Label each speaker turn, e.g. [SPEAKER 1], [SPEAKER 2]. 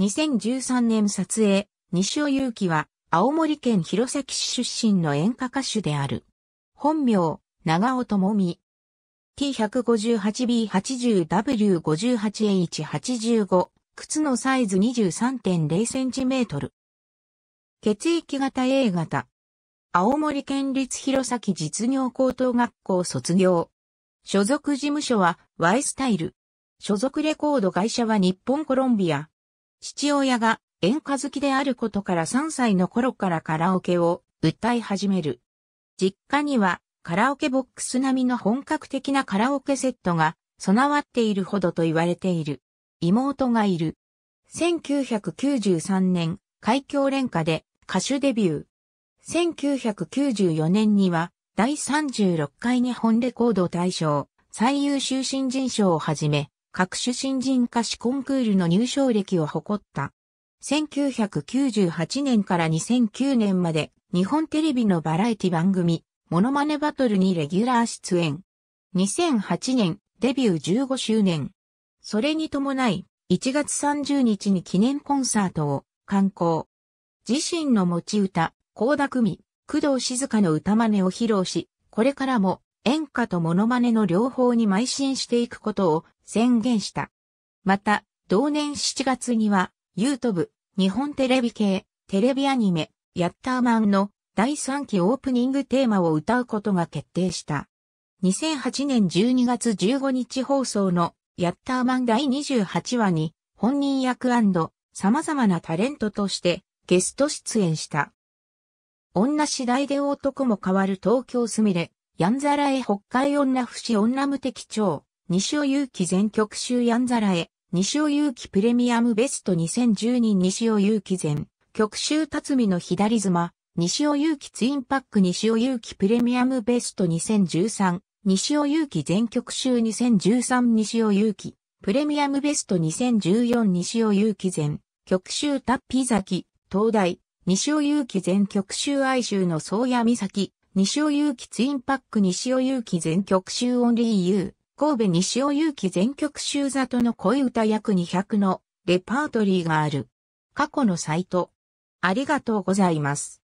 [SPEAKER 1] 2013年撮影、西尾祐樹は、青森県弘前市出身の演歌歌手である。本名、長尾智美。T158B80W58H85、靴のサイズ 23.0cm。血液型 A 型。青森県立弘前実業高等学校卒業。所属事務所は Y スタイル。所属レコード会社は日本コロンビア。父親が演歌好きであることから3歳の頃からカラオケを歌い始める。実家にはカラオケボックス並みの本格的なカラオケセットが備わっているほどと言われている。妹がいる。1993年、海峡連歌で歌手デビュー。1994年には第36回日本レコード大賞最優秀新人賞をはじめ、各種新人歌詞コンクールの入賞歴を誇った。1998年から2009年まで日本テレビのバラエティ番組、モノマネバトルにレギュラー出演。2008年、デビュー15周年。それに伴い、1月30日に記念コンサートを、観光。自身の持ち歌、高田組、工藤静香の歌真似を披露し、これからも演歌とモノマネの両方に邁進していくことを宣言した。また、同年7月には、YouTube、日本テレビ系、テレビアニメ、ヤッターマンの第3期オープニングテーマを歌うことが決定した。2008年12月15日放送のヤッターマン第28話に本人役様々なタレントとしてゲスト出演した。女次第で男も変わる東京すみれやんざらえ北海女不死女無敵長、西尾勇気全曲集やんざらえ、西尾勇気プレミアムベスト2012西尾勇気全、曲集辰巳の左妻、西尾勇気ツインパック西尾勇気プレミアムベスト2013、西尾勇気全曲集2013西尾勇気プレミアムベスト2014西尾勇気全、曲集タッピザキ、東大、西尾勇気全曲集哀愁の宗谷岬、西尾勇気ツインパック西尾勇気全曲集オンリーユー、神戸西尾勇気全曲集里の恋歌約200のレパートリーがある。過去のサイト。ありがとうございます。